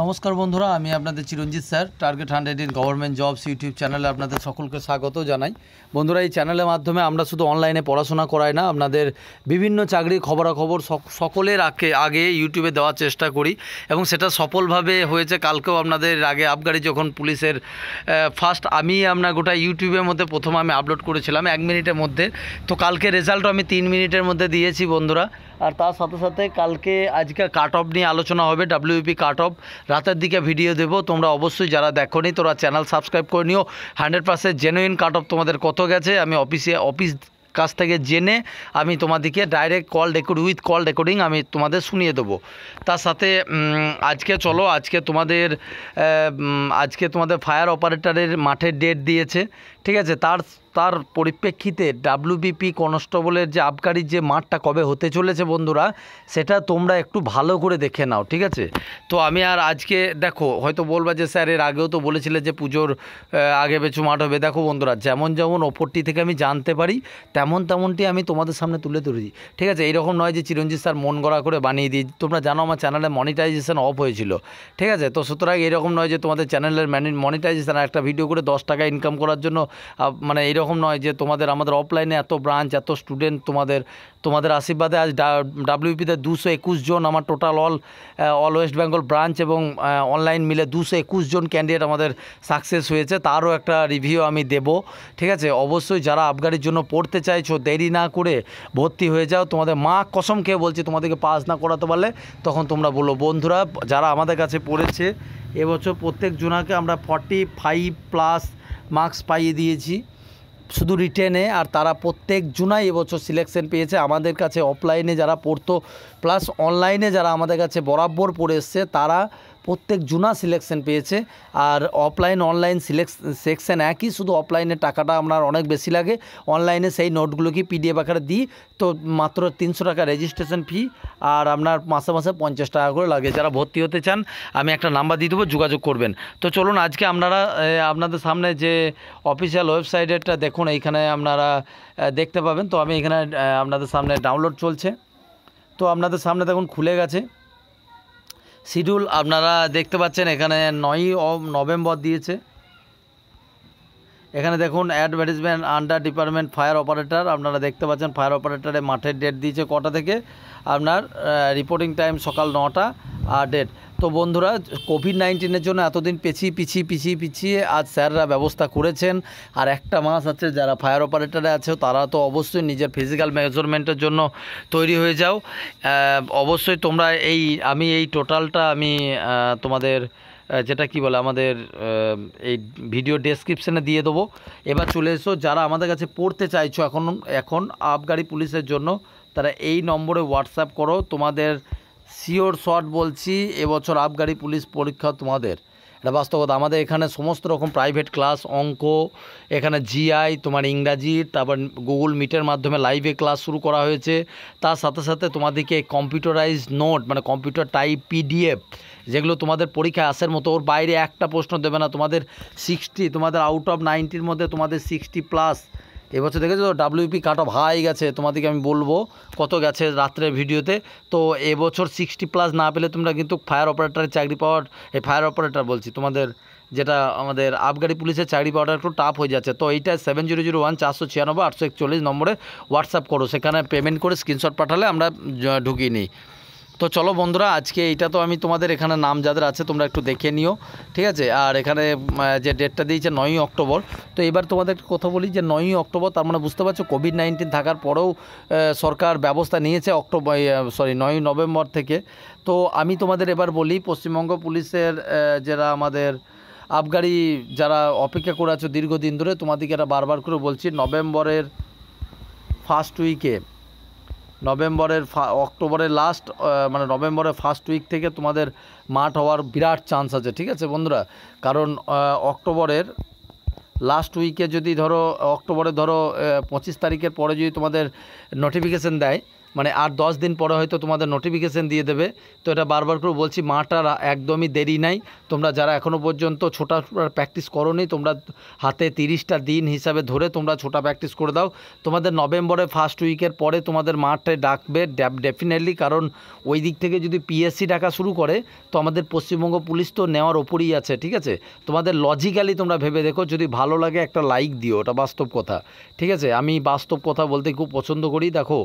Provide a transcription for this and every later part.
নমস্কার বন্ধুরা আমি আপনাদের Chiranjit sir target hundred in government jobs YouTube চ্যানেলে আপনাদের সকলকে স্বাগত জানাই বন্ধুরা এই চ্যানেলের মাধ্যমে আমরা শুধু অনলাইনে পড়াশোনা করাই না আপনাদের বিভিন্ন চাকরির খবরাখবর সকলের আগে আগে ইউটিউবে দেওয়ার চেষ্টা করি এবং সেটা সফলভাবে হয়েছে কালকেও আপনাদের আগে আবগাড়ি যখন পুলিশের ফার্স্ট আমি আপনার গোটা ইউটিউবের মধ্যে প্রথম আমি আপলোড করেছিলাম এক মিনিটের মধ্যে তো কালকে রেজাল্টও আমি তিন মিনিটের মধ্যে দিয়েছি বন্ধুরা আর তার সাথে সাথে কালকে আজকে কাট অফ নিয়ে আলোচনা হবে ডাব্লিউপি কাট অফ রাতের দিকে ভিডিও দেব তোমরা অবশ্যই যারা দেখো নি তোরা চ্যানেল সাবস্ক্রাইব করে নিও hundred percent genuine cut off তোমাদের কত গেছে আমি অফিসে অফিস কাছ থেকে জেনে আমি তোমাদেরকে direct call record with call recording আমি তোমাদের শুনিয়ে দেবো তার সাথে আজকে চলো আজকে তোমাদের আজকে তোমাদের ফায়ার অপারেটরের মাঠের ডেট দিয়েছে ঠিক আছে তার তার পরিপ্রেক্ষিতে ডাব্লিউবিপি কনস্টেবলের যে আবকারির যে মাঠটা কবে হতে চলেছে বন্ধুরা সেটা তোমরা একটু ভালো করে দেখে নাও ঠিক আছে তো আমি আর আজকে দেখো হয়তো বলবা যে স্যার এর আগেও তো বলেছিলে যে পুজোর আগে পেছু মাঠ হবে দেখো বন্ধুরা যেমন যেমন ওপরটি থেকে আমি জানতে পারি তেমন তেমনটি আমি তোমাদের সামনে তুলে ধরেছি ঠিক আছে এইরকম নয় যে চিরঞ্জিত স্যার মন গড়া করে বানিয়ে দিই তোমরা জানো আমার চ্যানেলে মনিটাইজেশান অফ হয়েছিল ঠিক আছে তো সুতরাং এরকম নয় যে তোমাদের চ্যানেলের মনিটাইজেশান একটা ভিডিও করে দশ টাকা ইনকাম করার জন্য মানে এরকম নয় যে তোমাদের আমাদের অফলাইনে এত ব্রাঞ্চ এত স্টুডেন্ট তোমাদের তোমাদের আশীর্বাদে আজ ডাব্লিউপিতে দুশো একুশ জন আমার total all all West Bengal branch এবং অনলাইন মিলে দুশো একুশ জন ক্যান্ডিডেট আমাদের সাকসেস হয়েছে তারও একটা রিভিউ আমি দেব ঠিক আছে অবশ্যই যারা আবগাড়ির জন্য পড়তে চাইছো দেরি না করে ভর্তি হয়ে যাও তোমাদের মা কসম খেয়ে বলছি তোমাদেরকে পাস না করাতে পারলে তখন তোমরা বলো বন্ধুরা যারা আমাদের কাছে পড়েছে এবছর প্রত্যেক জোনাকে আমরা ফর্টি ফাইভ প্লাস মার্কস পাইয়ে দিয়েছি শুধু রিটেনে আর তারা প্রত্যেক জুনাই এবছর সিলেকশন পেয়েছে আমাদের কাছে অফলাইনে যারা পড়তো প্লাস অনলাইনে যারা আমাদের কাছে বরাবর পড়ে এসছে তারা প্রত্যেক জুনা সিলেকশন পেয়েছে আর অফলাইন অনলাইন সিলেক সেকশন একই শুধু অফলাইনে টাকাটা আপনার অনেক বেশি লাগে অনলাইনে সেই নোটগুলো কি পিডিএফ আকারে দিই তো মাত্র তিনশো টাকা রেজিস্ট্রেশন ফি আর আপনার মাসে মাসে পঞ্চাশ টাকা করে লাগে যারা ভর্তি হতে চান আমি একটা নাম্বার দিয়ে দেবো যোগাযোগ করবেন তো চলুন আজকে আপনারা আপনাদের সামনে যে অফিসিয়াল ওয়েবসাইটেরটা দেখুন এইখানে আপনারা দেখতে পাবেন তো আমি এখানে আপনাদের সামনে ডাউনলোড চলছে তো আপনাদের সামনে দেখুন খুলে গেছে শিডিউল আপনারা দেখতে পাচ্ছেন এখানে নয়ই নভেম্বর দিয়েছে এখানে দেখুন advertisement under department fire operator আপনারা দেখতে পাচ্ছেন ফায়ার অপারেটারে মাঠের ডেট দিয়েছে কটা থেকে আপনার রিপোর্টিং টাইম সকাল নটা ডেট তো বন্ধুরা কোভিড নাইন্টিনের জন্য এতদিন পেছিয়ে পিছিয়ে পিছিয়ে পিছিয়ে আজ স্যাররা ব্যবস্থা করেছেন আর একটা মাস আছে যারা ফায়ার অপারেটারে আছে তারা তো অবশ্যই নিজের ফিজিক্যাল মেজারমেন্টের জন্য তৈরি হয়ে যাও অবশ্যই তোমরা এই আমি এই টোটালটা আমি তোমাদের যেটা কি বলে আমাদের এই ভিডিও ডেসক্রিপশানে দিয়ে দেবো এবার চলে এসো যারা আমাদের কাছে পড়তে চাইছো এখন এখন আবগাড়ি পুলিশের জন্য তারা এই নম্বরে হোয়াটসঅ্যাপ করো তোমাদের শিওর শট বলছি এবছর আবগারি পুলিশ পরীক্ষা তোমাদের এটা বাস্তবতা আমাদের এখানে সমস্ত রকম প্রাইভেট ক্লাস অঙ্ক এখানে জিআই তোমার ইংরাজি তারপর গুগল মিটের মাধ্যমে লাইভে ক্লাস শুরু করা হয়েছে তার সাথে সাথে তোমাদেরকে কম্পিউটারাইজ নোট মানে কম্পিউটার টাইপ পিডিএফ যেগুলো তোমাদের পরীক্ষায় আসার মতো ওর বাইরে একটা প্রশ্ন দেবে না তোমাদের সিক্সটি তোমাদের আউট অফ নাইনটির মধ্যে তোমাদের সিক্সটি প্লাস এবছর দেখেছো তো ডাব্লিউপি কাট অফ হাই গেছে তোমাদেরকে আমি বলবো কত গেছে রাত্রের ভিডিওতে তো এবছর সিক্সটি প্লাস না পেলে তোমরা কিন্তু ফায়ার অপারেটারের চাকরি পাওয়ার এই ফায়ার অপারেটার বলছি তোমাদের যেটা আমাদের আবগারি পুলিশের চাকরি পাওয়াটা একটু টাফ হয়ে যাচ্ছে তো এইটা সেভেন জিরো জিরো ওয়ান চারশো ছিয়ানব্বই আটশো একচল্লিশ নম্বরে হোয়াটসঅ্যাপ করো সেখানে পেমেন্ট করে স্ক্রিনশট পাঠালে আমরা ঢুকিয়ে নিই তো চলো বন্ধুরা আজকে এইটা তো আমি তোমাদের এখানে নাম যাদের আছে তোমরা একটু দেখে নিও ঠিক আছে আর এখানে যে ডেটটা দিয়েছে নয়ই অক্টোবর তো এবার তোমাদের কথা বলি যে নয়ই অক্টোবর তার মানে বুঝতে পারছো কোভিড নাইন্টিন থাকার পরেও সরকার ব্যবস্থা নিয়েছে অক্টোবর সরি নয়ই নভেম্বর থেকে তো আমি তোমাদের এবার বলি পশ্চিমবঙ্গ পুলিশের যারা আমাদের আবগারি যারা অপেক্ষা করে আছো দীর্ঘদিন ধরে তোমাদেরকে এটা বারবার করে বলছি নভেম্বরের ফার্স্ট উইকে নভেম্বরের অক্টোবরের লাস্ট মানে নভেম্বরের ফার্স্ট উইক থেকে তোমাদের মাঠ হওয়ার বিরাট চান্স আছে ঠিক আছে বন্ধুরা কারণ অক্টোবরের লাস্ট উইকে যদি ধরো অক্টোবরে ধরো পঁচিশ তারিখের পরে যদি তোমাদের নোটিফিকেশান দেয় মানে আর দশ দিন পরে হয়তো তোমাদের নোটিফিকেশান দিয়ে দেবে তো এটা বারবার করে বলছি মাটা একদমই দেরি নাই তোমরা যারা এখনও পর্যন্ত ছোটা প্র্যাকটিস নি তোমরা হাতে তিরিশটা দিন হিসাবে ধরে তোমরা ছোটা প্র্যাকটিস করে দাও তোমাদের নভেম্বরে ফার্স্ট উইকের পরে তোমাদের মাঠে ডাকবে ডেফিনেটলি কারণ ওই দিক থেকে যদি পিএসসি ডাকা শুরু করে তো আমাদের পশ্চিমবঙ্গ পুলিশ তো নেওয়ার ওপরই আছে ঠিক আছে তোমাদের লজিক্যালি তোমরা ভেবে দেখো যদি ভালো লাগে একটা লাইক দিও ওটা বাস্তব কথা ঠিক আছে আমি বাস্তব কথা বলতে খুব পছন্দ করি দেখো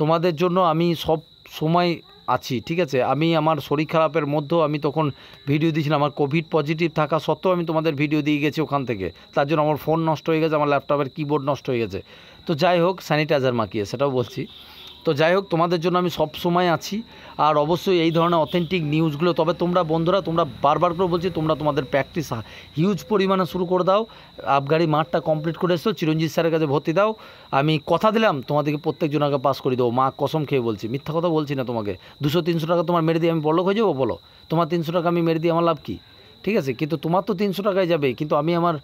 তোমাদের জন্য আমি সব সময় আছি ঠিক আছে আমি আমার শরীর খারাপের মধ্যেও আমি তখন ভিডিও দিয়েছিলাম আমার কোভিড পজিটিভ থাকা সত্ত্বেও আমি তোমাদের ভিডিও দিয়ে গেছি ওখান থেকে তার জন্য আমার ফোন নষ্ট হয়ে গেছে আমার ল্যাপটপের কিবোর্ড নষ্ট হয়ে গেছে তো যাই হোক স্যানিটাইজার মাখিয়ে সেটাও বলছি তো যাই হোক তোমাদের জন্য আমি সব সময় আছি আর অবশ্যই এই ধরনের অথেন্টিক নিউজগুলো তবে তোমরা বন্ধুরা তোমরা বারবার করে বলছি তোমরা তোমাদের প্র্যাকটিস হিউজ পরিমাণে শুরু করে দাও আবগাড়ি মাঠটা কমপ্লিট করে এসো চিরঞ্জিত স্যারের কাছে ভর্তি দাও আমি কথা দিলাম তোমাদেরকে প্রত্যেকজন আগে পাস করে দেবো মা কসম খেয়ে বলছি মিথ্যা কথা বলছি না তোমাকে দুশো তিনশো টাকা তোমার মেরে দিয়ে আমি বলো হয়ে যাবো বলো তোমার তিনশো টাকা আমি মেরে দিয়ে আমার লাভ কী ঠিক আছে কিন্তু তোমার তো তিনশো টাকায় যাবে কিন্তু আমি আমার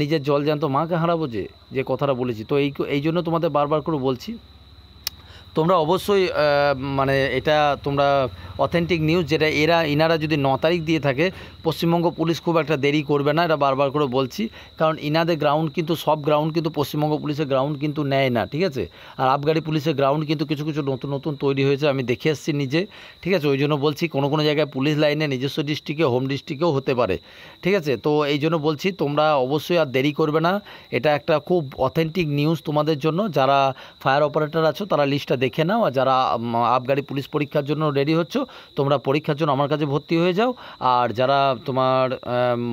নিজের জল জ্যান্ত মাকে হারাবো যে যে কথাটা বলেছি তো এই এই জন্য তোমাদের বারবার করে বলছি তোমরা অবশ্যই মানে এটা তোমরা অথেন্টিক নিউজ যেটা এরা ইনারা যদি ন তারিখ দিয়ে থাকে পশ্চিমবঙ্গ পুলিশ খুব একটা দেরি করবে না এটা বারবার করে বলছি কারণ ইনাদের গ্রাউন্ড কিন্তু সব গ্রাউন্ড কিন্তু পশ্চিমবঙ্গ পুলিশের গ্রাউন্ড কিন্তু নেয় না ঠিক আছে আর আবগাড়ি পুলিশের গ্রাউন্ড কিন্তু কিছু কিছু নতুন নতুন তৈরি হয়েছে আমি দেখে এসেছি নিজে ঠিক আছে ওই জন্য বলছি কোনো কোনো জায়গায় পুলিশ লাইনে নিজস্ব ডিস্ট্রিক্টে হোম ডিস্ট্রিক্টেও হতে পারে ঠিক আছে তো এই জন্য বলছি তোমরা অবশ্যই আর দেরি করবে না এটা একটা খুব অথেন্টিক নিউজ তোমাদের জন্য যারা ফায়ার অপারেটর আছো তারা লিস্টটা দেখে নাও আর যারা আবগাড়ি পুলিশ পরীক্ষার জন্য রেডি হচ্ছ তোমরা পরীক্ষার জন্য আমার কাছে ভর্তি হয়ে যাও আর যারা তোমার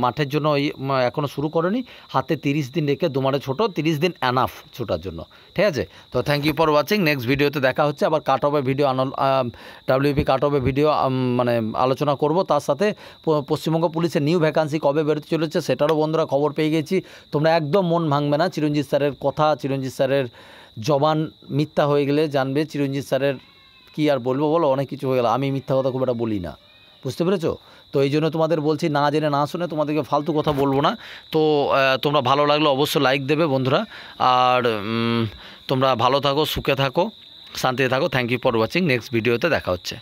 মাঠের জন্য ওই এখনও শুরু করনি হাতে তিরিশ দিন রেখে তোমারে ছোটো তিরিশ দিন অ্যানাফ ছোটার জন্য ঠিক আছে তো thank you for watching next ভিডিওতে দেখা হচ্ছে আবার কাট অফে ভিডিও ডাব্লিউপি কাট অফে ভিডিও মানে আলোচনা করব তার সাথে পশ্চিমবঙ্গ পুলিশের নিউ ভ্যাকান্সি কবে বেরোতে চলেছে সেটারও বন্ধুরা খবর পেয়ে গেছি তোমরা একদম মন ভাঙবে না চিরঞ্জিত স্যারের কথা চিরঞ্জিত স্যারের জবান মিথ্যা হয়ে গেলে জানবে চিরঞ্জিত স্যারের কী আর বলবো বলো অনেক কিছু হয়ে গেল আমি মিথ্যা কথা খুব একটা বলি না বুঝতে পেরেছো তো এই জন্য তোমাদের বলছি না জেনে না শুনে তোমাদেরকে ফালতু কথা বলবো না তো তোমরা ভালো লাগলে অবশ্যই লাইক দেবে বন্ধুরা আর তোমরা ভালো থাকো সুখে থাকো শান্তিতে থাকো thank you for watching next ভিডিওতে দেখা হচ্ছে